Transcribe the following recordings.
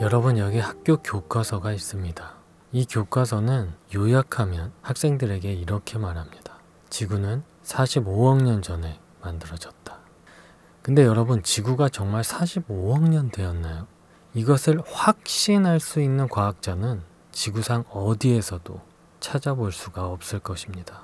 여러분 여기 학교 교과서가 있습니다. 이 교과서는 요약하면 학생들에게 이렇게 말합니다. 지구는 45억 년 전에 만들어졌다. 근데 여러분 지구가 정말 45억 년 되었나요? 이것을 확신할 수 있는 과학자는 지구상 어디에서도 찾아볼 수가 없을 것입니다.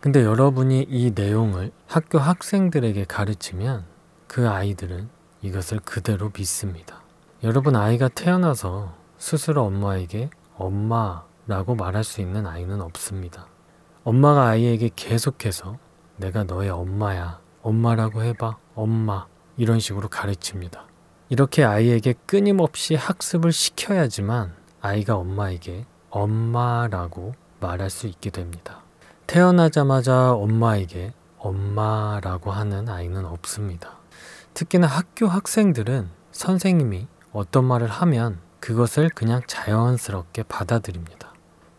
근데 여러분이 이 내용을 학교 학생들에게 가르치면 그 아이들은 이것을 그대로 믿습니다. 여러분 아이가 태어나서 스스로 엄마에게 엄마라고 말할 수 있는 아이는 없습니다. 엄마가 아이에게 계속해서 내가 너의 엄마야, 엄마라고 해봐, 엄마 이런 식으로 가르칩니다. 이렇게 아이에게 끊임없이 학습을 시켜야지만 아이가 엄마에게 엄마라고 말할 수 있게 됩니다. 태어나자마자 엄마에게 엄마라고 하는 아이는 없습니다. 특히나 학교 학생들은 선생님이 어떤 말을 하면 그것을 그냥 자연스럽게 받아들입니다.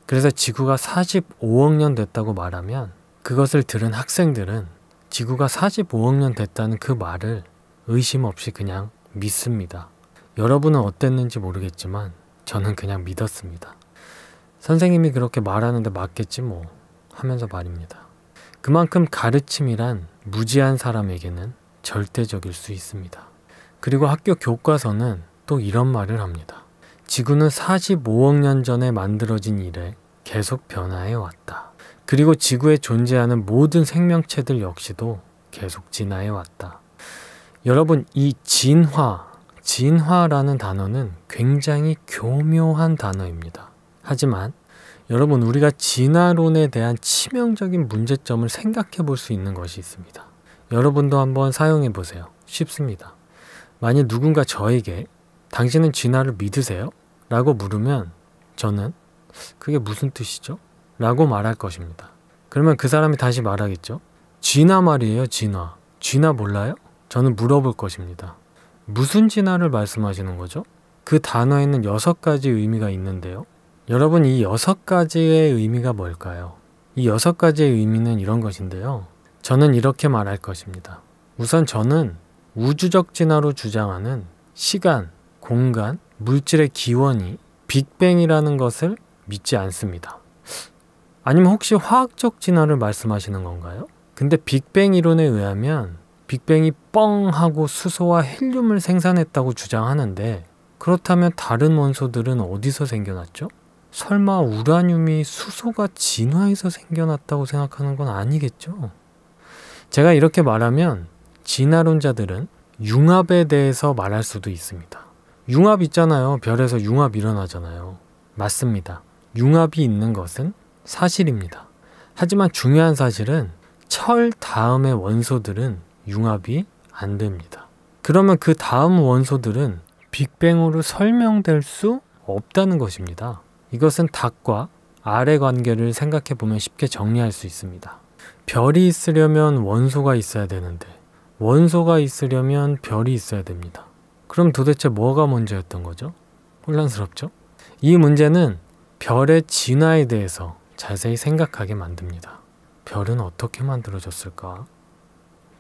그래서 지구가 45억 년 됐다고 말하면 그것을 들은 학생들은 지구가 45억 년 됐다는 그 말을 의심 없이 그냥 믿습니다. 여러분은 어땠는지 모르겠지만 저는 그냥 믿었습니다. 선생님이 그렇게 말하는데 맞겠지 뭐 하면서 말입니다. 그만큼 가르침이란 무지한 사람에게는 절대적일 수 있습니다. 그리고 학교 교과서는 또 이런 말을 합니다. 지구는 45억 년 전에 만들어진 이래 계속 변화해 왔다. 그리고 지구에 존재하는 모든 생명체들 역시도 계속 진화해 왔다. 여러분, 이 진화, 진화라는 단어는 굉장히 교묘한 단어입니다. 하지만 여러분, 우리가 진화론에 대한 치명적인 문제점을 생각해 볼 수 있는 것이 있습니다. 여러분도 한번 사용해 보세요. 쉽습니다. 만약 누군가 저에게 당신은 진화를 믿으세요? 라고 물으면 저는 그게 무슨 뜻이죠? 라고 말할 것입니다. 그러면 그 사람이 다시 말하겠죠? 진화 말이에요, 진화. 진화 몰라요? 저는 물어볼 것입니다. 무슨 진화를 말씀하시는 거죠? 그 단어에는 여섯 가지 의미가 있는데요. 여러분, 이 여섯 가지의 의미가 뭘까요? 이 여섯 가지의 의미는 이런 것인데요. 저는 이렇게 말할 것입니다. 우선 저는 우주적 진화로 주장하는 시간, 공간, 물질의 기원이 빅뱅이라는 것을 믿지 않습니다. 아니면 혹시 화학적 진화를 말씀하시는 건가요? 근데 빅뱅 이론에 의하면 빅뱅이 뻥 하고 수소와 헬륨을 생산했다고 주장하는데 그렇다면 다른 원소들은 어디서 생겨났죠? 설마 우라늄이 수소가 진화해서 생겨났다고 생각하는 건 아니겠죠? 제가 이렇게 말하면 진화론자들은 융합에 대해서 말할 수도 있습니다. 융합 있잖아요. 별에서 융합 일어나잖아요. 맞습니다. 융합이 있는 것은 사실입니다. 하지만 중요한 사실은 철 다음의 원소들은 융합이 안 됩니다. 그러면 그 다음 원소들은 빅뱅으로 설명될 수 없다는 것입니다. 이것은 닭과 알의 관계를 생각해 보면 쉽게 정리할 수 있습니다. 별이 있으려면 원소가 있어야 되는데 원소가 있으려면 별이 있어야 됩니다. 그럼 도대체 뭐가 문제였던 거죠? 혼란스럽죠? 이 문제는 별의 진화에 대해서 자세히 생각하게 만듭니다. 별은 어떻게 만들어졌을까?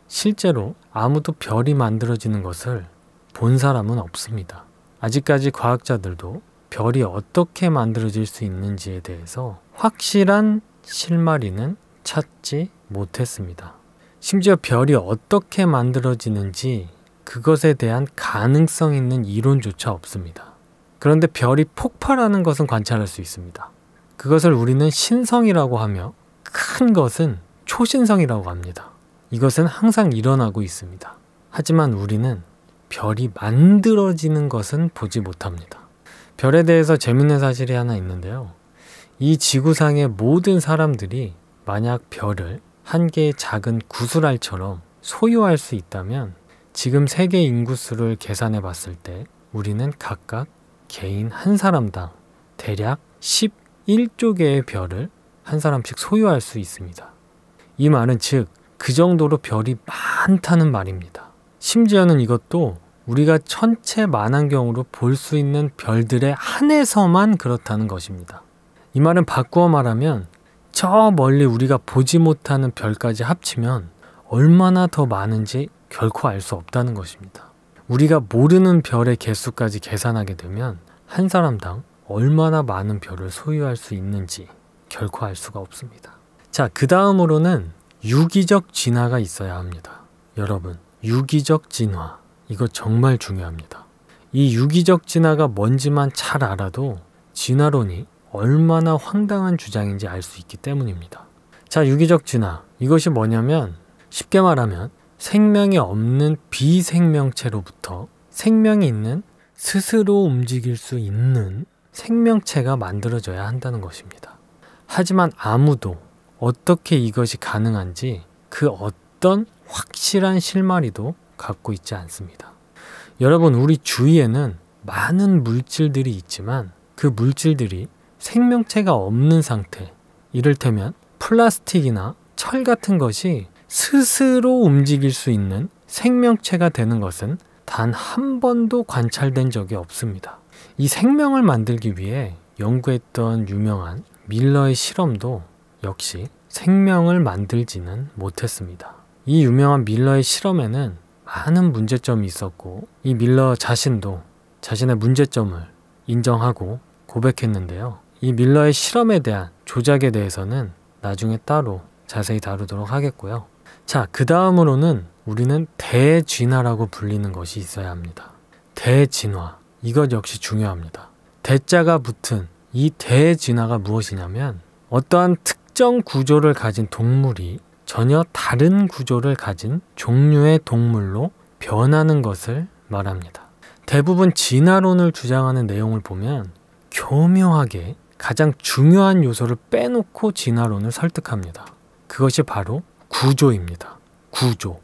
실제로 아무도 별이 만들어지는 것을 본 사람은 없습니다. 아직까지 과학자들도 별이 어떻게 만들어질 수 있는지에 대해서 확실한 실마리는 찾지 못했습니다. 심지어 별이 어떻게 만들어지는지 그것에 대한 가능성 있는 이론조차 없습니다. 그런데 별이 폭발하는 것은 관찰할 수 있습니다. 그것을 우리는 신성이라고 하며 큰 것은 초신성이라고 합니다. 이것은 항상 일어나고 있습니다. 하지만 우리는 별이 만들어지는 것은 보지 못합니다. 별에 대해서 재밌는 사실이 하나 있는데요. 이 지구상의 모든 사람들이 만약 별을 한 개의 작은 구슬알처럼 소유할 수 있다면 지금 세계 인구수를 계산해 봤을 때 우리는 각각 개인 한 사람당 대략 11조 개의 별을 한 사람씩 소유할 수 있습니다. 이 말은 즉, 그 정도로 별이 많다는 말입니다. 심지어는 이것도 우리가 천체 만한경으로볼 수 있는 별들의 한에서만 그렇다는 것입니다. 이 말은 바꾸어 말하면 저 멀리 우리가 보지 못하는 별까지 합치면 얼마나 더 많은지 결코 알 수 없다는 것입니다. 우리가 모르는 별의 개수까지 계산하게 되면 한 사람당 얼마나 많은 별을 소유할 수 있는지 결코 알 수가 없습니다. 자, 그 다음으로는 유기적 진화가 있어야 합니다. 여러분, 유기적 진화. 이거 정말 중요합니다. 이 유기적 진화가 뭔지만 잘 알아도 진화론이 얼마나 황당한 주장인지 알 수 있기 때문입니다. 자, 유기적 진화. 이것이 뭐냐면 쉽게 말하면 생명이 없는 비생명체로부터 생명이 있는 스스로 움직일 수 있는 생명체가 만들어져야 한다는 것입니다. 하지만 아무도 어떻게 이것이 가능한지 그 어떤 확실한 실마리도 갖고 있지 않습니다. 여러분, 우리 주위에는 많은 물질들이 있지만 그 물질들이 생명체가 없는 상태, 이를테면 플라스틱이나 철 같은 것이 스스로 움직일 수 있는 생명체가 되는 것은 단 한 번도 관찰된 적이 없습니다. 이 생명을 만들기 위해 연구했던 유명한 밀러의 실험도 역시 생명을 만들지는 못했습니다. 이 유명한 밀러의 실험에는 많은 문제점이 있었고 이 밀러 자신도 자신의 문제점을 인정하고 고백했는데요. 이 밀러의 실험에 대한 조작에 대해서는 나중에 따로 자세히 다루도록 하겠고요. 자, 그 다음으로는 우리는 대진화라고 불리는 것이 있어야 합니다. 대진화. 이것 역시 중요합니다. 대자가 붙은 이 대진화가 무엇이냐면 어떠한 특정 구조를 가진 동물이 전혀 다른 구조를 가진 종류의 동물로 변하는 것을 말합니다. 대부분 진화론을 주장하는 내용을 보면 교묘하게 가장 중요한 요소를 빼놓고 진화론을 설득합니다. 그것이 바로 구조입니다. 구조.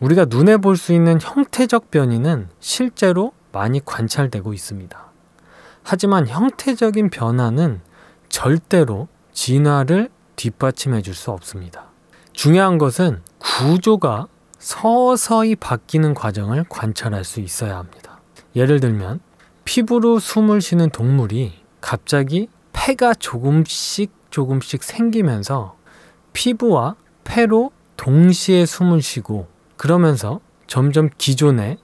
우리가 눈에 볼 수 있는 형태적 변이는 실제로 많이 관찰되고 있습니다. 하지만 형태적인 변화는 절대로 진화를 뒷받침해 줄 수 없습니다. 중요한 것은 구조가 서서히 바뀌는 과정을 관찰할 수 있어야 합니다. 예를 들면 피부로 숨을 쉬는 동물이 갑자기 폐가 조금씩 조금씩 생기면서 피부와 폐로 동시에 숨을 쉬고 그러면서 점점 기존에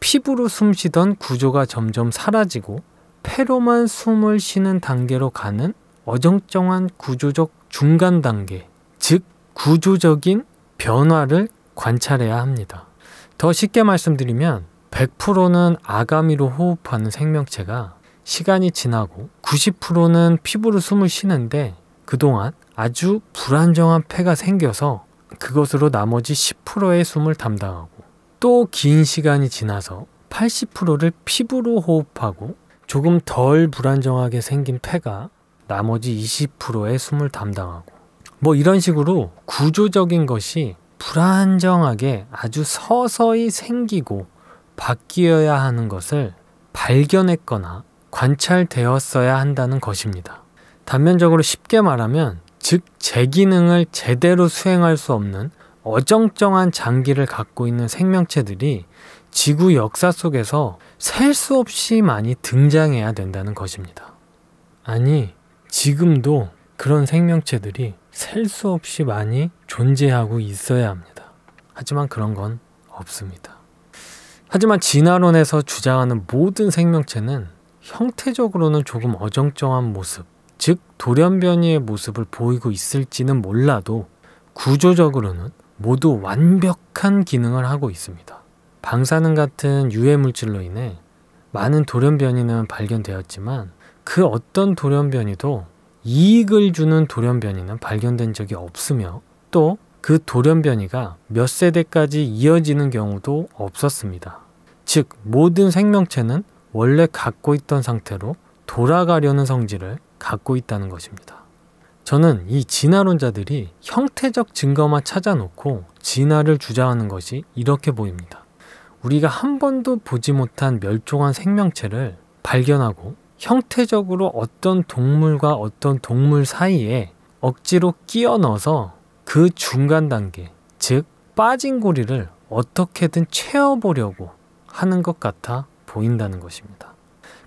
피부로 숨 쉬던 구조가 점점 사라지고 폐로만 숨을 쉬는 단계로 가는 어정쩡한 구조적 중간 단계, 즉 구조적인 변화를 관찰해야 합니다. 더 쉽게 말씀드리면 100%는 아가미로 호흡하는 생명체가 시간이 지나고 90%는 피부로 숨을 쉬는데 그동안 아주 불안정한 폐가 생겨서 그것으로 나머지 10%의 숨을 담당하고 또 긴 시간이 지나서 80%를 피부로 호흡하고 조금 덜 불안정하게 생긴 폐가 나머지 20%의 숨을 담당하고 뭐 이런 식으로 구조적인 것이 불안정하게 아주 서서히 생기고 바뀌어야 하는 것을 발견했거나 관찰되었어야 한다는 것입니다. 단면적으로 쉽게 말하면 즉, 제 기능을 제대로 수행할 수 없는 어정쩡한 장기를 갖고 있는 생명체들이 지구 역사 속에서 셀 수 없이 많이 등장해야 된다는 것입니다. 아니, 지금도 그런 생명체들이 셀 수 없이 많이 존재하고 있어야 합니다. 하지만 그런 건 없습니다. 하지만 진화론에서 주장하는 모든 생명체는 형태적으로는 조금 어정쩡한 모습, 즉 돌연변이의 모습을 보이고 있을지는 몰라도 구조적으로는 모두 완벽한 기능을 하고 있습니다. 방사능 같은 유해 물질로 인해 많은 돌연변이는 발견되었지만 그 어떤 돌연변이도 이익을 주는 돌연변이는 발견된 적이 없으며 또 그 돌연변이가 몇 세대까지 이어지는 경우도 없었습니다. 즉 모든 생명체는 원래 갖고 있던 상태로 돌아가려는 성질을 갖고 있다는 것입니다. 저는 이 진화론자들이 형태적 증거만 찾아놓고 진화를 주장하는 것이 이렇게 보입니다. 우리가 한 번도 보지 못한 멸종한 생명체를 발견하고 형태적으로 어떤 동물과 어떤 동물 사이에 억지로 끼어 넣어서 그 중간 단계, 즉 빠진 고리를 어떻게든 채워보려고 하는 것 같아 보인다는 것입니다.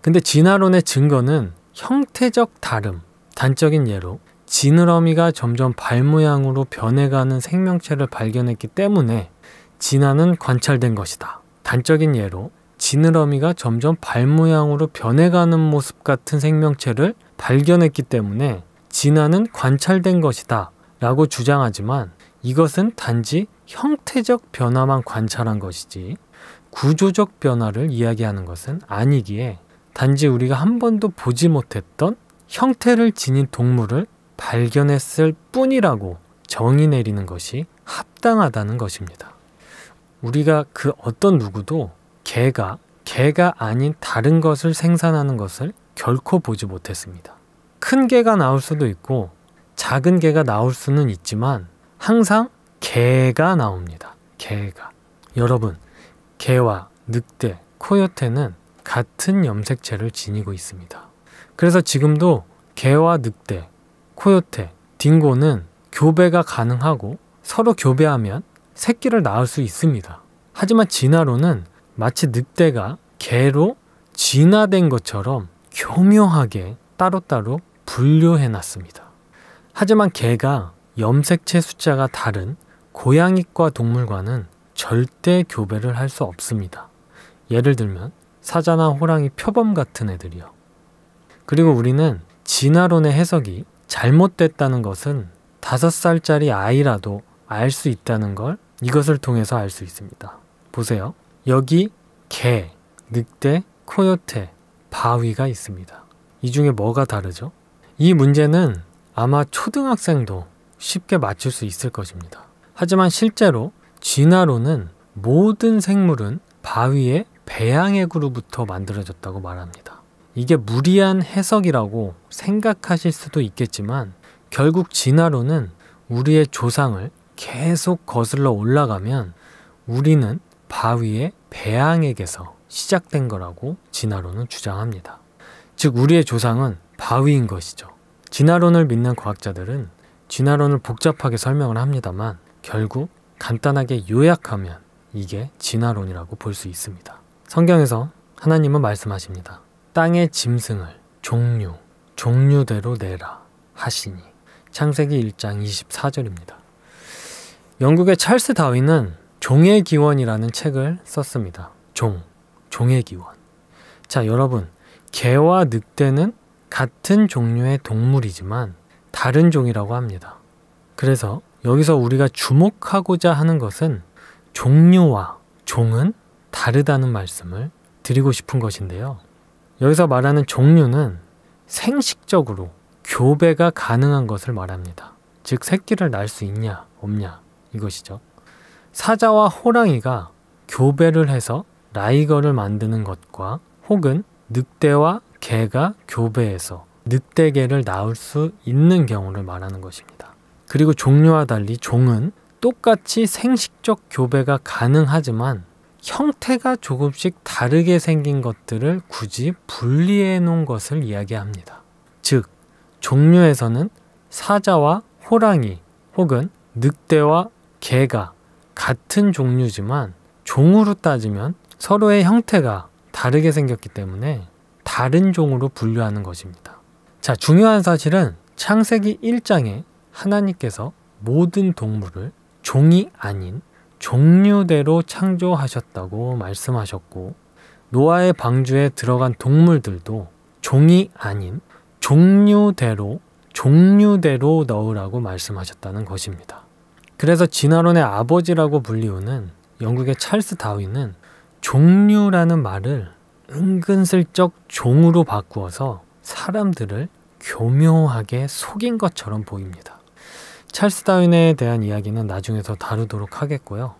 근데 진화론의 증거는 형태적 다름. 단적인 예로 지느러미가 점점 발 모양으로 변해가는 생명체를 발견했기 때문에 진화는 관찰된 것이다. 단적인 예로 지느러미가 점점 발 모양으로 변해가는 모습 같은 생명체를 발견했기 때문에 진화는 관찰된 것이다 라고 주장하지만 이것은 단지 형태적 변화만 관찰한 것이지 구조적 변화를 이야기하는 것은 아니기에 단지 우리가 한 번도 보지 못했던 형태를 지닌 동물을 발견했을 뿐이라고 정의 내리는 것이 합당하다는 것입니다. 우리가 그 어떤 누구도 개가 개가 아닌 다른 것을 생산하는 것을 결코 보지 못했습니다. 큰 개가 나올 수도 있고 작은 개가 나올 수는 있지만 항상 개가 나옵니다. 개가. 여러분, 개와 늑대, 코요테는 같은 염색체를 지니고 있습니다. 그래서 지금도 개와 늑대, 코요테, 딩고는 교배가 가능하고 서로 교배하면 새끼를 낳을 수 있습니다. 하지만 진화로는 마치 늑대가 개로 진화된 것처럼 교묘하게 따로따로 분류해 놨습니다. 하지만 개가 염색체 숫자가 다른 고양이과 동물과는 절대 교배를 할 수 없습니다. 예를 들면 사자나 호랑이 표범 같은 애들이요. 그리고 우리는 진화론의 해석이 잘못됐다는 것은 다섯 살짜리 아이라도 알 수 있다는 걸 이것을 통해서 알 수 있습니다. 보세요. 여기 개, 늑대, 코요테, 바위가 있습니다. 이 중에 뭐가 다르죠? 이 문제는 아마 초등학생도 쉽게 맞출 수 있을 것입니다. 하지만 실제로 진화론은 모든 생물은 바위에 배양액으로부터 만들어졌다고 말합니다. 이게 무리한 해석이라고 생각하실 수도 있겠지만 결국 진화론은 우리의 조상을 계속 거슬러 올라가면 우리는 바위의 배양액에서 시작된 거라고 진화론은 주장합니다. 즉 우리의 조상은 바위인 것이죠. 진화론을 믿는 과학자들은 진화론을 복잡하게 설명을 합니다만 결국 간단하게 요약하면 이게 진화론이라고 볼 수 있습니다. 성경에서 하나님은 말씀하십니다. 땅의 짐승을 종류, 종류대로 내라 하시니. 창세기 1장 24절입니다. 영국의 찰스 다윈은 종의 기원이라는 책을 썼습니다. 종, 종의 기원. 자, 여러분, 개와 늑대는 같은 종류의 동물이지만 다른 종이라고 합니다. 그래서 여기서 우리가 주목하고자 하는 것은 종류와 종은 다르다는 말씀을 드리고 싶은 것인데요. 여기서 말하는 종류는 생식적으로 교배가 가능한 것을 말합니다. 즉 새끼를 낳을 수 있냐 없냐 이것이죠. 사자와 호랑이가 교배를 해서 라이거를 만드는 것과 혹은 늑대와 개가 교배해서 늑대개를 낳을 수 있는 경우를 말하는 것입니다. 그리고 종류와 달리 종은 똑같이 생식적 교배가 가능하지만 형태가 조금씩 다르게 생긴 것들을 굳이 분리해 놓은 것을 이야기합니다. 즉, 종류에서는 사자와 호랑이 혹은 늑대와 개가 같은 종류지만 종으로 따지면 서로의 형태가 다르게 생겼기 때문에 다른 종으로 분류하는 것입니다. 자, 중요한 사실은 창세기 1장에 하나님께서 모든 동물을 종이 아닌 종류대로 창조하셨다고 말씀하셨고 노아의 방주에 들어간 동물들도 종이 아닌 종류대로 종류대로 넣으라고 말씀하셨다는 것입니다. 그래서 진화론의 아버지라고 불리우는 영국의 찰스 다윈은 종류라는 말을 은근슬쩍 종으로 바꾸어서 사람들을 교묘하게 속인 것처럼 보입니다. 찰스 다윈에 대한 이야기는 나중에 서 다루도록 하겠고요.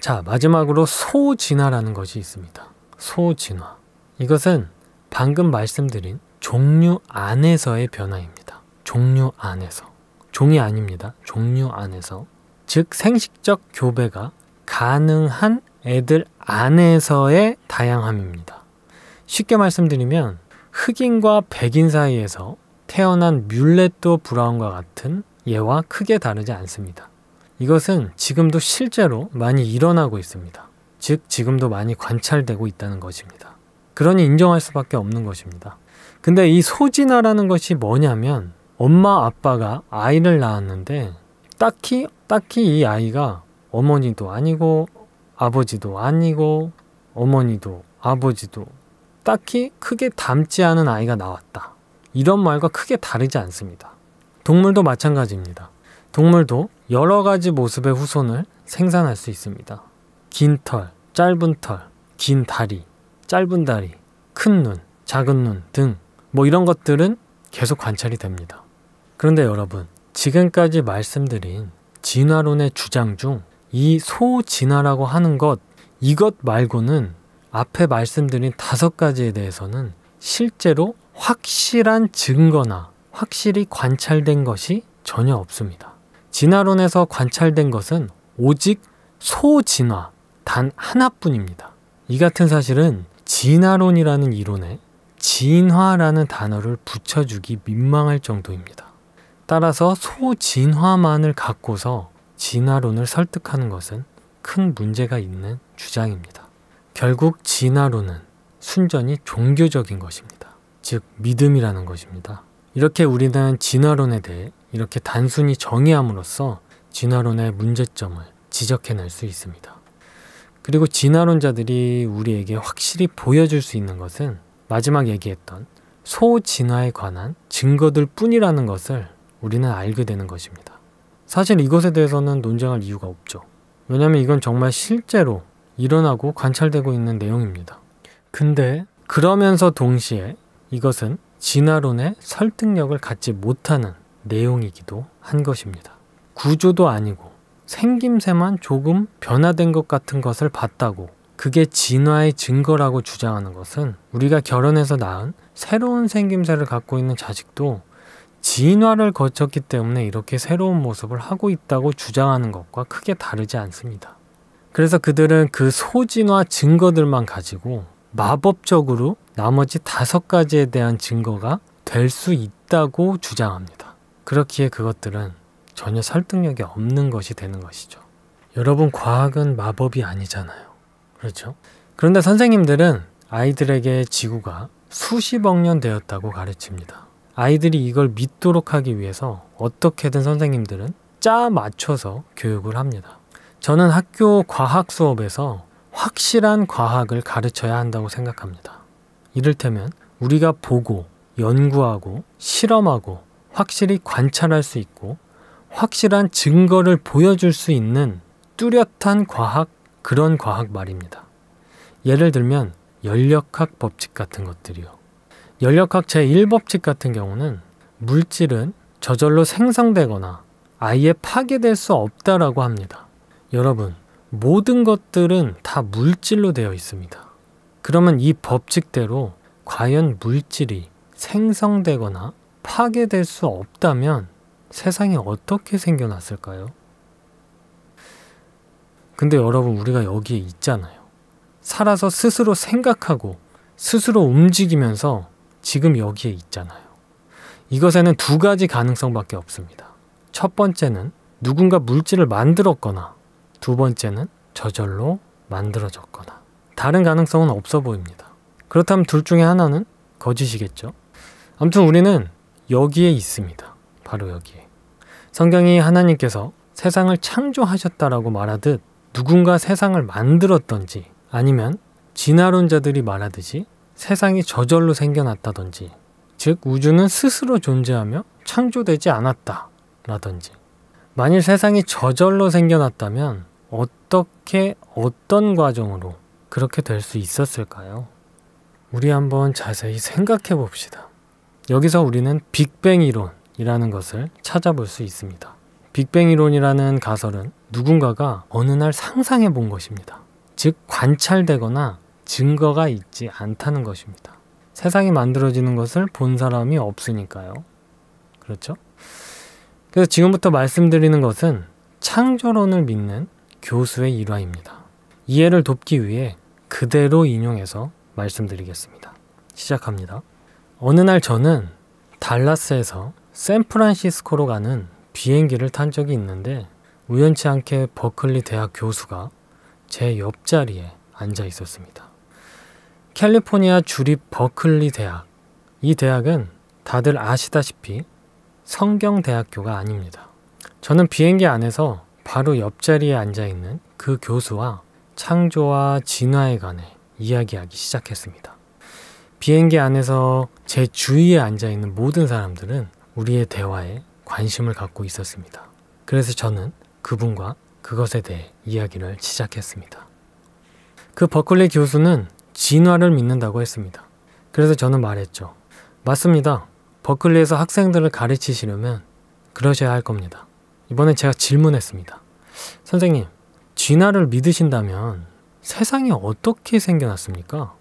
자, 마지막으로 소진화라는 것이 있습니다. 소진화. 이것은 방금 말씀드린 종류 안에서의 변화입니다. 종류 안에서. 종이 아닙니다. 종류 안에서. 즉, 생식적 교배가 가능한 애들 안에서의 다양함입니다. 쉽게 말씀드리면 흑인과 백인 사이에서 태어난 뮬레도 브라운과 같은 예와 크게 다르지 않습니다. 이것은 지금도 실제로 많이 일어나고 있습니다. 즉, 지금도 많이 관찰되고 있다는 것입니다. 그러니 인정할 수밖에 없는 것입니다. 근데 이소진화라는 것이 뭐냐면 엄마 아빠가 아이를 낳았는데 딱히 딱히 이 아이가 어머니도 아니고 아버지도 아니고 어머니도 아버지도 딱히 크게 닮지 않은 아이가 나왔다. 이런 말과 크게 다르지 않습니다. 동물도 마찬가지입니다. 동물도 여러 가지 모습의 후손을 생산할 수 있습니다. 긴 털, 짧은 털, 긴 다리, 짧은 다리, 큰 눈, 작은 눈 등 뭐 이런 것들은 계속 관찰이 됩니다. 그런데 여러분, 지금까지 말씀드린 진화론의 주장 중 이 소진화라고 하는 것, 이것 말고는 앞에 말씀드린 다섯 가지에 대해서는 실제로 확실한 증거나 확실히 관찰된 것이 전혀 없습니다. 진화론에서 관찰된 것은 오직 소진화 단 하나뿐입니다. 이 같은 사실은 진화론이라는 이론에 진화라는 단어를 붙여주기 민망할 정도입니다. 따라서 소진화만을 갖고서 진화론을 설득하는 것은 큰 문제가 있는 주장입니다. 결국 진화론은 순전히 종교적인 것입니다. 즉 믿음이라는 것입니다. 이렇게 우리는 진화론에 대해 이렇게 단순히 정의함으로써 진화론의 문제점을 지적해낼 수 있습니다. 그리고 진화론자들이 우리에게 확실히 보여줄 수 있는 것은 마지막 얘기했던 소진화에 관한 증거들 뿐이라는 것을 우리는 알게 되는 것입니다. 사실 이것에 대해서는 논쟁할 이유가 없죠. 왜냐면 이건 정말 실제로 일어나고 관찰되고 있는 내용입니다. 근데 그러면서 동시에 이것은 진화론의 설득력을 갖지 못하는 내용이기도 한 것입니다. 구조도 아니고 생김새만 조금 변화된 것 같은 것을 봤다고 그게 진화의 증거라고 주장하는 것은 우리가 결혼해서 낳은 새로운 생김새를 갖고 있는 자식도 진화를 거쳤기 때문에 이렇게 새로운 모습을 하고 있다고 주장하는 것과 크게 다르지 않습니다. 그래서 그들은 그 소진화 증거들만 가지고 마법적으로 나머지 다섯 가지에 대한 증거가 될 수 있다고 주장합니다. 그렇기에 그것들은 전혀 설득력이 없는 것이 되는 것이죠. 여러분, 과학은 마법이 아니잖아요. 그렇죠? 그런데 선생님들은 아이들에게 지구가 수십억 년 되었다고 가르칩니다. 아이들이 이걸 믿도록 하기 위해서 어떻게든 선생님들은 짜 맞춰서 교육을 합니다. 저는 학교 과학 수업에서 확실한 과학을 가르쳐야 한다고 생각합니다. 이를테면 우리가 보고, 연구하고, 실험하고, 확실히 관찰할 수 있고, 확실한 증거를 보여줄 수 있는 뚜렷한 과학, 그런 과학 말입니다. 예를 들면, 연력학 법칙 같은 것들이요. 연력학 제1법칙 같은 경우는 물질은 저절로 생성되거나 아예 파괴될 수 없다라고 합니다. 여러분, 모든 것들은 다 물질로 되어 있습니다. 그러면 이 법칙대로 과연 물질이 생성되거나 파괴될 수 없다면 세상이 어떻게 생겨났을까요? 근데 여러분 우리가 여기에 있잖아요. 살아서 스스로 생각하고 스스로 움직이면서 지금 여기에 있잖아요. 이것에는 두 가지 가능성밖에 없습니다. 첫 번째는 누군가 물질을 만들었거나 두 번째는 저절로 만들어졌거나 다른 가능성은 없어 보입니다. 그렇다면 둘 중에 하나는 거짓이겠죠? 아무튼 우리는 여기에 있습니다. 바로 여기에. 성경이 하나님께서 세상을 창조하셨다라고 말하듯 누군가 세상을 만들었던지 아니면 진화론자들이 말하듯이 세상이 저절로 생겨났다든지 즉 우주는 스스로 존재하며 창조되지 않았다라든지 만일 세상이 저절로 생겨났다면 어떻게 어떤 과정으로 그렇게 될 수 있었을까요? 우리 한번 자세히 생각해 봅시다. 여기서 우리는 빅뱅 이론이라는 것을 찾아볼 수 있습니다. 빅뱅 이론이라는 가설은 누군가가 어느 날 상상해 본 것입니다. 즉, 관찰되거나 증거가 있지 않다는 것입니다. 세상이 만들어지는 것을 본 사람이 없으니까요. 그렇죠? 그래서 지금부터 말씀드리는 것은 창조론을 믿는 교수의 일화입니다. 이해를 돕기 위해 그대로 인용해서 말씀드리겠습니다. 시작합니다. 어느 날 저는 달라스에서 샌프란시스코로 가는 비행기를 탄 적이 있는데 우연치 않게 버클리 대학 교수가 제 옆자리에 앉아 있었습니다. 캘리포니아 주립 버클리 대학. 이 대학은 다들 아시다시피 성경대학교가 아닙니다. 저는 비행기 안에서 바로 옆자리에 앉아 있는 그 교수와 창조와 진화에 관해 이야기하기 시작했습니다. 비행기 안에서 제 주위에 앉아 있는 모든 사람들은 우리의 대화에 관심을 갖고 있었습니다. 그래서 저는 그분과 그것에 대해 이야기를 시작했습니다. 그 버클리 교수는 진화를 믿는다고 했습니다. 그래서 저는 말했죠. 맞습니다. 버클리에서 학생들을 가르치시려면 그러셔야 할 겁니다. 이번에 제가 질문했습니다. 선생님, 진화를 믿으신다면 세상이 어떻게 생겨났습니까?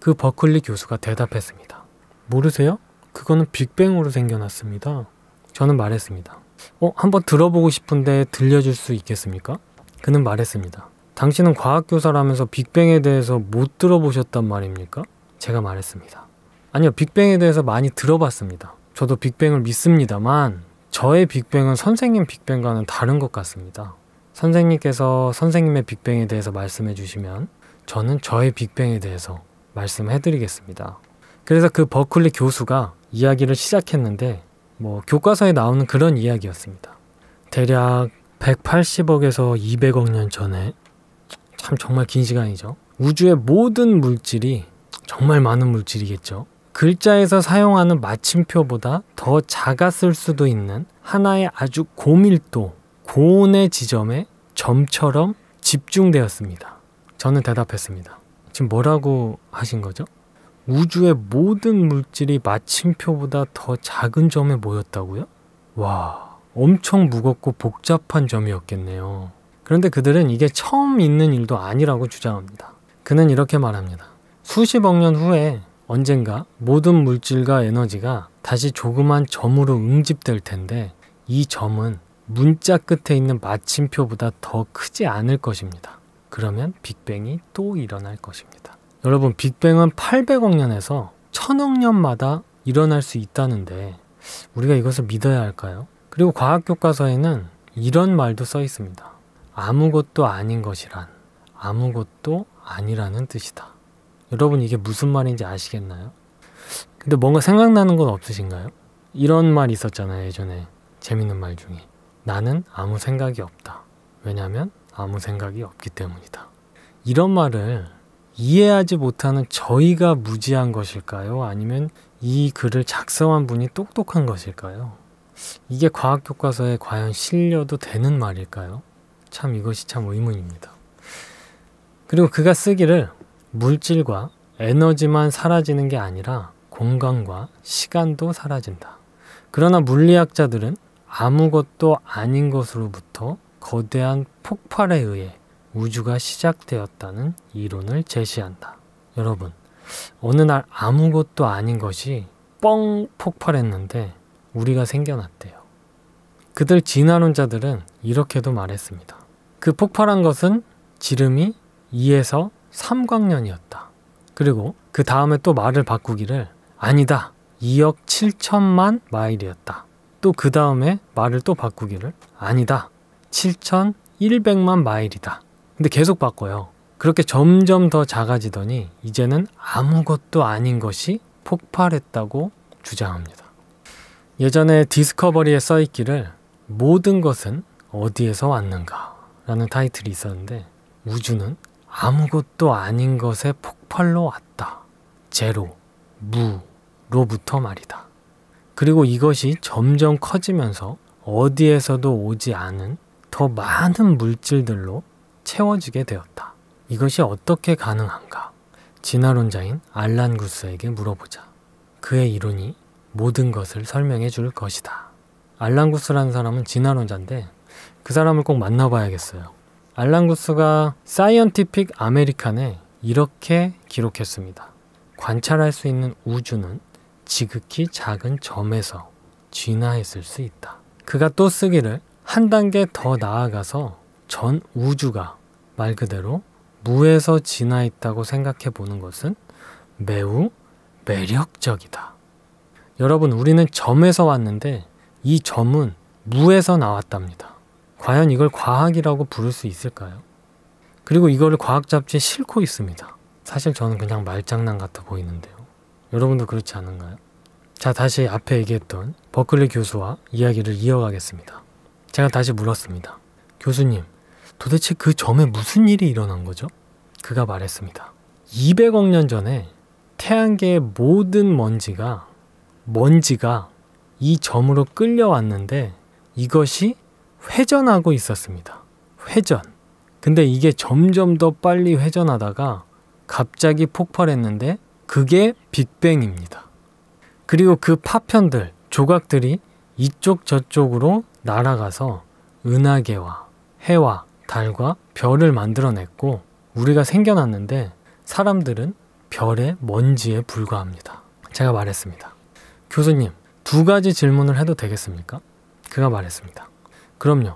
그 버클리 교수가 대답했습니다. 모르세요? 그거는 빅뱅으로 생겨났습니다. 저는 말했습니다. 어, 한번 들어보고 싶은데 들려줄 수 있겠습니까? 그는 말했습니다. 당신은 과학교사라면서 빅뱅에 대해서 못 들어보셨단 말입니까? 제가 말했습니다. 아니요, 빅뱅에 대해서 많이 들어봤습니다. 저도 빅뱅을 믿습니다만, 저의 빅뱅은 선생님 빅뱅과는 다른 것 같습니다. 선생님께서 선생님의 빅뱅에 대해서 말씀해 주시면 저는 저의 빅뱅에 대해서 말씀해 드리겠습니다. 그래서 그 버클리 교수가 이야기를 시작했는데 뭐 교과서에 나오는 그런 이야기였습니다. 대략 180억에서 200억 년 전에 참 정말 긴 시간이죠. 우주의 모든 물질이 정말 많은 물질이겠죠. 글자에서 사용하는 마침표보다 더 작았을 수도 있는 하나의 아주 고밀도 고온의 지점에 점처럼 집중되었습니다. 저는 대답했습니다. 지금 뭐라고 하신 거죠? 우주의 모든 물질이 마침표보다 더 작은 점에 모였다고요? 와, 엄청 무겁고 복잡한 점이었겠네요. 그런데 그들은 이게 처음 있는 일도 아니라고 주장합니다. 그는 이렇게 말합니다. 수십억 년 후에 언젠가 모든 물질과 에너지가 다시 조그만 점으로 응집될 텐데 이 점은 문자 끝에 있는 마침표보다 더 크지 않을 것입니다. 그러면 빅뱅이 또 일어날 것입니다. 여러분, 빅뱅은 800억 년에서 1000억 년마다 일어날 수 있다는데 우리가 이것을 믿어야 할까요? 그리고 과학 교과서에는 이런 말도 써 있습니다. 아무것도 아닌 것이란 아무것도 아니라는 뜻이다. 여러분 이게 무슨 말인지 아시겠나요? 근데 뭔가 생각나는 건 없으신가요? 이런 말 있었잖아요, 예전에. 재밌는 말 중에. 나는 아무 생각이 없다. 왜냐면 아무 생각이 없기 때문이다. 이런 말을 이해하지 못하는 저희가 무지한 것일까요? 아니면 이 글을 작성한 분이 똑똑한 것일까요? 이게 과학 교과서에 과연 실려도 되는 말일까요? 참 이것이 참 의문입니다. 그리고 그가 쓰기를 물질과 에너지만 사라지는 게 아니라 공간과 시간도 사라진다. 그러나 물리학자들은 아무것도 아닌 것으로부터 거대한 폭발에 의해 우주가 시작되었다는 이론을 제시한다. 여러분, 어느 날 아무것도 아닌 것이 뻥 폭발했는데 우리가 생겨났대요. 그들 진화론자들은 이렇게도 말했습니다. 그 폭발한 것은 지름이 2에서 3광년이었다. 그리고 그 다음에 또 말을 바꾸기를 아니다. 2억 7천만 마일이었다. 또그 다음에 말을 또 바꾸기를 아니다. 7,100만 마일이다. 근데 계속 바꿔요. 그렇게 점점 더 작아지더니 이제는 아무것도 아닌 것이 폭발했다고 주장합니다. 예전에 디스커버리에 써있기를 모든 것은 어디에서 왔는가 라는 타이틀이 있었는데 우주는 아무것도 아닌 것의 폭발로 왔다. 제로, 무로부터 말이다. 그리고 이것이 점점 커지면서 어디에서도 오지 않은 더 많은 물질들로 채워지게 되었다. 이것이 어떻게 가능한가? 진화론자인 알란 구스에게 물어보자. 그의 이론이 모든 것을 설명해 줄 것이다. 알란 구스라는 사람은 진화론자인데 그 사람을 꼭 만나봐야겠어요. 알란 구스가 사이언티픽 아메리칸에 이렇게 기록했습니다. 관찰할 수 있는 우주는 지극히 작은 점에서 진화했을 수 있다. 그가 또 쓰기를 한 단계 더 나아가서 전 우주가 말 그대로 무에서 진화했다고 생각해 보는 것은 매우 매력적이다. 여러분, 우리는 점에서 왔는데 이 점은 무에서 나왔답니다. 과연 이걸 과학이라고 부를 수 있을까요? 그리고 이걸 과학 잡지에 싣고 있습니다. 사실 저는 그냥 말장난 같아 보이는데요. 여러분도 그렇지 않은가요? 자, 다시 앞에 얘기했던 버클리 교수와 이야기를 이어가겠습니다. 제가 다시 물었습니다. 교수님, 도대체 그 점에 무슨 일이 일어난 거죠? 그가 말했습니다. 200억 년 전에 태양계의 모든 먼지가 먼지가 이 점으로 끌려왔는데 이것이 회전하고 있었습니다. 회전. 근데 이게 점점 더 빨리 회전하다가 갑자기 폭발했는데 그게 빅뱅입니다. 그리고 그 파편들, 조각들이 이쪽 저쪽으로 날아가서 은하계와 해와 달과 별을 만들어냈고 우리가 생겨났는데 사람들은 별의 먼지에 불과합니다. 제가 말했습니다. 교수님, 두 가지 질문을 해도 되겠습니까? 그가 말했습니다. 그럼요.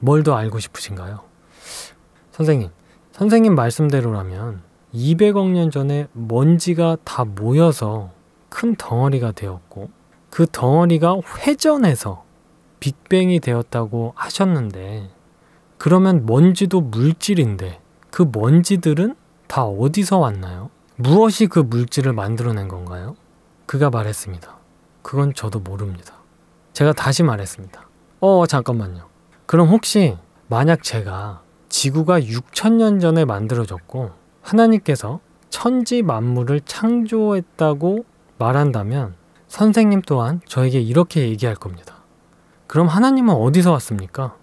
뭘 더 알고 싶으신가요? 선생님, 선생님 말씀대로라면 200억 년 전에 먼지가 다 모여서 큰 덩어리가 되었고 그 덩어리가 회전해서 빅뱅이 되었다고 하셨는데 그러면 먼지도 물질인데 그 먼지들은 다 어디서 왔나요? 무엇이 그 물질을 만들어낸 건가요? 그가 말했습니다. 그건 저도 모릅니다. 제가 다시 말했습니다. 어, 잠깐만요. 그럼 혹시 만약 제가 지구가 6천년 전에 만들어졌고 하나님께서 천지 만물을 창조했다고 말한다면 선생님 또한 저에게 이렇게 얘기할 겁니다. 그럼 하나님은 어디서 왔습니까?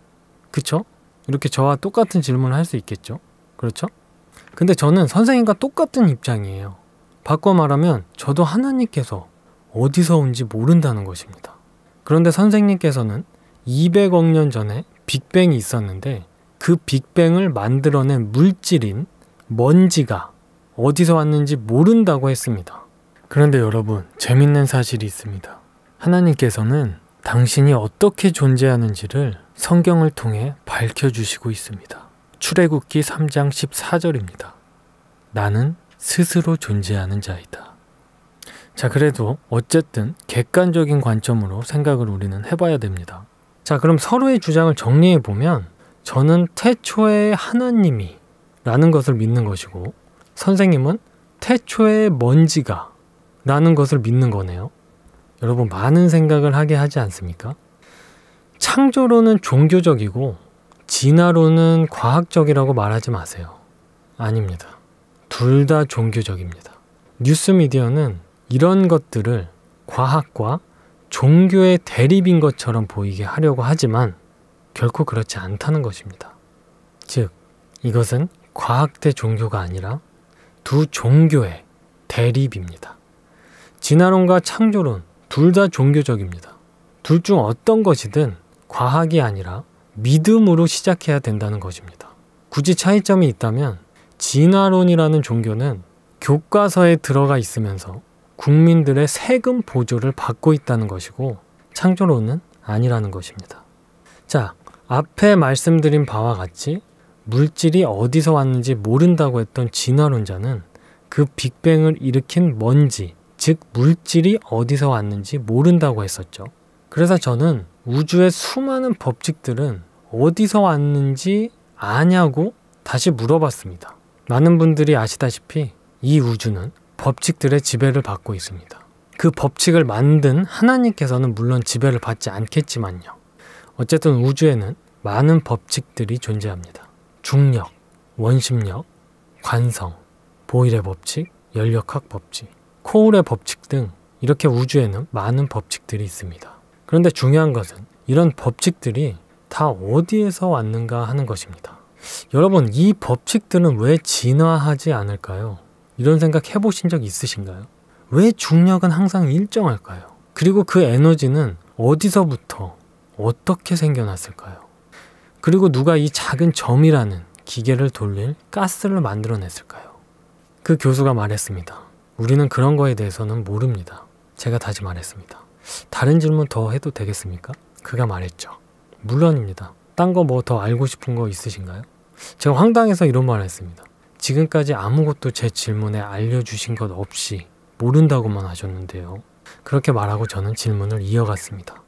그쵸? 이렇게 저와 똑같은 질문을 할 수 있겠죠? 그렇죠? 근데 저는 선생님과 똑같은 입장이에요. 바꿔 말하면 저도 하나님께서 어디서 온지 모른다는 것입니다. 그런데 선생님께서는 200억 년 전에 빅뱅이 있었는데 그 빅뱅을 만들어낸 물질인 먼지가 어디서 왔는지 모른다고 했습니다. 그런데 여러분, 재밌는 사실이 있습니다. 하나님께서는 당신이 어떻게 존재하는지를 성경을 통해 밝혀주시고 있습니다. 출애굽기 3장 14절입니다. 나는 스스로 존재하는 자이다. 자, 그래도 어쨌든 객관적인 관점으로 생각을 우리는 해봐야 됩니다. 자, 그럼 서로의 주장을 정리해보면 저는 태초에 하나님이 라는 것을 믿는 것이고 선생님은 태초의 먼지가 라는 것을 믿는 거네요. 여러분 많은 생각을 하게 하지 않습니까? 창조론은 종교적이고 진화론은 과학적이라고 말하지 마세요. 아닙니다. 둘 다 종교적입니다. 뉴스미디어는 이런 것들을 과학과 종교의 대립인 것처럼 보이게 하려고 하지만 결코 그렇지 않다는 것입니다. 즉, 이것은 과학 대 종교가 아니라 두 종교의 대립입니다. 진화론과 창조론 둘 다 종교적입니다. 둘 중 어떤 것이든 과학이 아니라 믿음으로 시작해야 된다는 것입니다. 굳이 차이점이 있다면 진화론이라는 종교는 교과서에 들어가 있으면서 국민들의 세금 보조를 받고 있다는 것이고 창조론은 아니라는 것입니다. 자, 앞에 말씀드린 바와 같이 물질이 어디서 왔는지 모른다고 했던 진화론자는 그 빅뱅을 일으킨 먼지, 즉 물질이 어디서 왔는지 모른다고 했었죠. 그래서 저는 우주의 수많은 법칙들은 어디서 왔는지 아냐고 다시 물어봤습니다. 많은 분들이 아시다시피 이 우주는 법칙들의 지배를 받고 있습니다. 그 법칙을 만든 하나님께서는 물론 지배를 받지 않겠지만요. 어쨌든 우주에는 많은 법칙들이 존재합니다. 중력, 원심력, 관성, 보일의 법칙, 열역학 법칙, 코울의 법칙 등 이렇게 우주에는 많은 법칙들이 있습니다. 그런데 중요한 것은 이런 법칙들이 다 어디에서 왔는가 하는 것입니다. 여러분, 이 법칙들은 왜 진화하지 않을까요? 이런 생각 해보신 적 있으신가요? 왜 중력은 항상 일정할까요? 그리고 그 에너지는 어디서부터 어떻게 생겨났을까요? 그리고 누가 이 작은 점이라는 기계를 돌릴 가스를 만들어냈을까요? 그 교수가 말했습니다. 우리는 그런 거에 대해서는 모릅니다. 제가 다시 말했습니다. 다른 질문 더 해도 되겠습니까? 그가 말했죠. 물론입니다. 딴 거 뭐 더 알고 싶은 거 있으신가요? 제가 황당해서 이런 말을 했습니다. 지금까지 아무것도 제 질문에 알려주신 것 없이 모른다고만 하셨는데요. 그렇게 말하고 저는 질문을 이어갔습니다.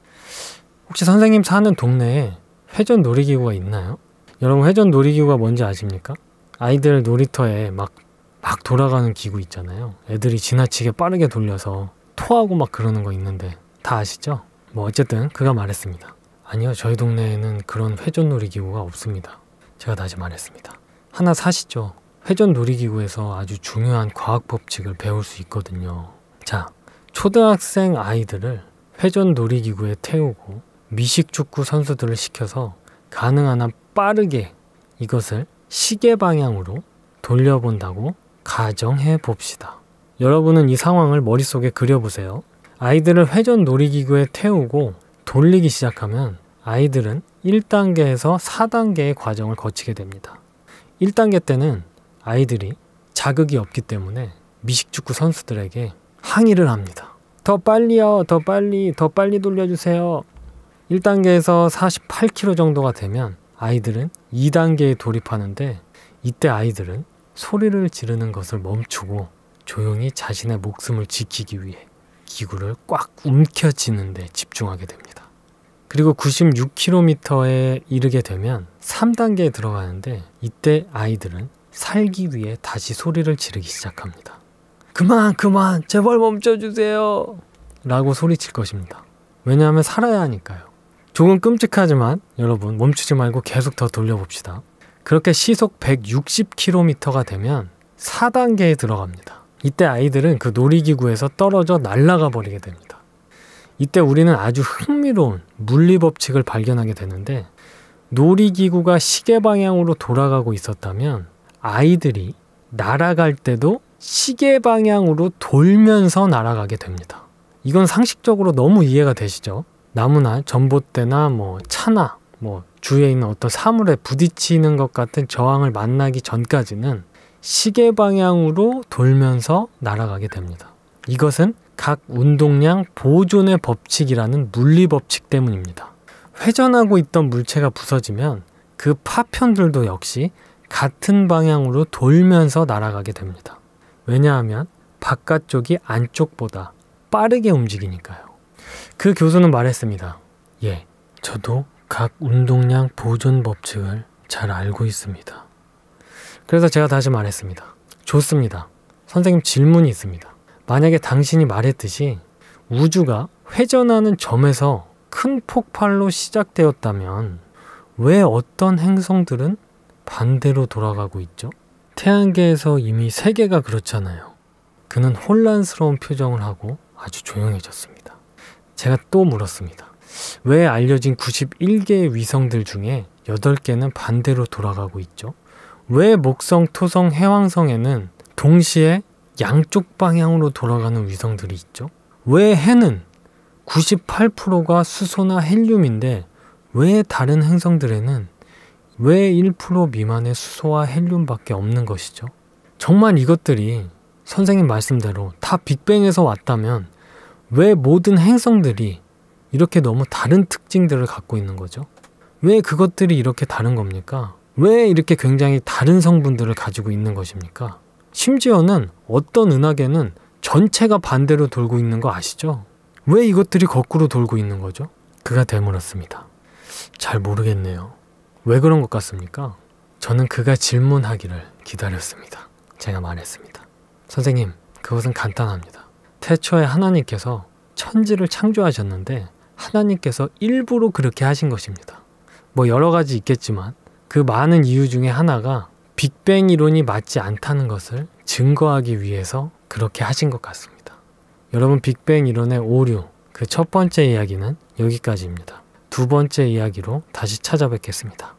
혹시 선생님 사는 동네에 회전 놀이기구가 있나요? 여러분 회전 놀이기구가 뭔지 아십니까? 아이들 놀이터에 막, 막 돌아가는 기구 있잖아요. 애들이 지나치게 빠르게 돌려서 토하고 막 그러는 거 있는데 다 아시죠? 뭐 어쨌든 그가 말했습니다. 아니요 저희 동네에는 그런 회전 놀이기구가 없습니다. 제가 다시 말했습니다. 하나 사시죠. 회전 놀이기구에서 아주 중요한 과학 법칙을 배울 수 있거든요. 자, 초등학생 아이들을 회전 놀이기구에 태우고 미식 축구 선수들을 시켜서 가능한 한 빠르게 이것을 시계 방향으로 돌려본다고 가정해 봅시다. 여러분은 이 상황을 머릿속에 그려보세요. 아이들을 회전 놀이기구에 태우고 돌리기 시작하면 아이들은 1단계에서 4단계의 과정을 거치게 됩니다. 1단계 때는 아이들이 자극이 없기 때문에 미식축구 선수들에게 항의를 합니다. 더 빨리요, 더 빨리, 더 빨리 돌려주세요. 1단계에서 48kg 정도가 되면 아이들은 2단계에 돌입하는데 이때 아이들은 소리를 지르는 것을 멈추고 조용히 자신의 목숨을 지키기 위해 기구를 꽉 움켜쥐는데 집중하게 됩니다. 그리고 96km에 이르게 되면 3단계에 들어가는데 이때 아이들은 살기 위해 다시 소리를 지르기 시작합니다. 그만 그만 제발 멈춰주세요 라고 소리칠 것입니다. 왜냐하면 살아야 하니까요. 조금 끔찍하지만 여러분 멈추지 말고 계속 더 돌려봅시다. 그렇게 시속 160km가 되면 4단계에 들어갑니다. 이때 아이들은 그 놀이기구에서 떨어져 날아가 버리게 됩니다. 이때 우리는 아주 흥미로운 물리법칙을 발견하게 되는데 놀이기구가 시계 방향으로 돌아가고 있었다면 아이들이 날아갈 때도 시계 방향으로 돌면서 날아가게 됩니다. 이건 상식적으로 너무 이해가 되시죠? 나무나 전봇대나 뭐 차나 뭐 주위에 있는 어떤 사물에 부딪히는 것 같은 저항을 만나기 전까지는 시계 방향으로 돌면서 날아가게 됩니다. 이것은 각 운동량 보존의 법칙이라는 물리 법칙 때문입니다. 회전하고 있던 물체가 부서지면 그 파편들도 역시 같은 방향으로 돌면서 날아가게 됩니다. 왜냐하면 바깥쪽이 안쪽보다 빠르게 움직이니까요. 그 교수는 말했습니다. 예, 저도 각 운동량 보존 법칙을 잘 알고 있습니다. 그래서 제가 다시 말했습니다. 좋습니다. 선생님 질문이 있습니다. 만약에 당신이 말했듯이 우주가 회전하는 점에서 큰 폭발로 시작되었다면 왜 어떤 행성들은 반대로 돌아가고 있죠? 태양계에서 이미 세 개가 그렇잖아요. 그는 혼란스러운 표정을 하고 아주 조용해졌습니다. 제가 또 물었습니다. 왜 알려진 91개의 위성들 중에 8개는 반대로 돌아가고 있죠? 왜 목성, 토성, 해왕성에는 동시에 양쪽 방향으로 돌아가는 위성들이 있죠? 왜 해는 98%가 수소나 헬륨인데 왜 다른 행성들에는 왜 1% 미만의 수소와 헬륨밖에 없는 것이죠? 정말 이것들이 선생님 말씀대로 다 빅뱅에서 왔다면 왜 모든 행성들이 이렇게 너무 다른 특징들을 갖고 있는 거죠? 왜 그것들이 이렇게 다른 겁니까? 왜 이렇게 굉장히 다른 성분들을 가지고 있는 것입니까? 심지어는 어떤 은하계는 전체가 반대로 돌고 있는 거 아시죠? 왜 이것들이 거꾸로 돌고 있는 거죠? 그가 되물었습니다. 잘 모르겠네요. 왜 그런 것 같습니까? 저는 그가 질문하기를 기다렸습니다. 제가 말했습니다. 선생님, 그것은 간단합니다. 태초에 하나님께서 천지를 창조하셨는데 하나님께서 일부러 그렇게 하신 것입니다. 뭐 여러 가지 있겠지만 그 많은 이유 중에 하나가 빅뱅 이론이 맞지 않다는 것을 증거하기 위해서 그렇게 하신 것 같습니다. 여러분 빅뱅 이론의 오류 그 첫 번째 이야기는 여기까지입니다. 두 번째 이야기로 다시 찾아뵙겠습니다.